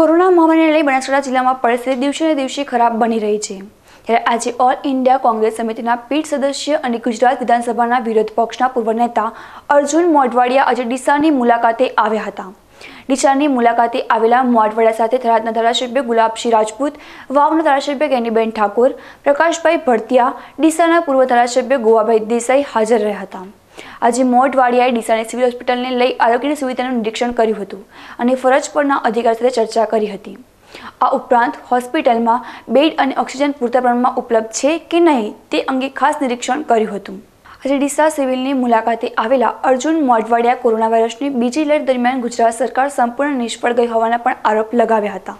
corona મહામારીને લઈ બનાસકાંઠા જિલ્લામાં પરિસ્થિતિ દિવસે દિવસે ખરાબ બની રહી છે ત્યારે આજે ઓલ ઇન્ડિયા કોંગ્રેસ સમિતિના પીઠ સદસ્ય અને ગુજરાત વિધાનસભાના વિરોધ પક્ષના પૂર્વ નેતા અર્જુન મોઢવાડિયા આજે ડીસાની મુલાકાતે આવ્યા હતા ડીસાની મુલાકાતે આવેલા મોઢવાડિયા સાથે થરાદના ધારાસભ્ય ગુલાબસિંહ રાજપૂત વાવના ધારાસભ્ય કેનીબેન ઠાકોર પ્રકાશભાઈ ભડતિયા ડીસાના પૂર્વ ધારાસભ્ય ગોવાભાઈ દેસાઈ હાજર રહ્યા હતા આજે મોટવાડિયાએ ડીસાની સિવિલ હોસ્પિટલને લઈ આરોગ્યની સુવિધાનું નિરીક્ષણ કર્યું હતું અને ફરજ પરના અધિકાર સાથે ચર્ચા કરી હતી આ ઉપરાંત હોસ્પિટલમાં બેડ અને ઓક્સિજન પૂરતા પ્રમાણમાં ઉપલબ્ધ છે કે નહીં તે અંગે ખાસ નિરીક્ષણ કર્યું હતું આજે ડીસા સિવિલની મુલાકાતે આવેલા અર્જુન મોઢવાડિયા કોરોના વાયરસની બીજી લહેર દરમિયાન ગુજરાત સરકાર સંપૂર્ણ નિષ્ફળ ગઈ હોવાના પણ આરોપ લગાવ્યા હતા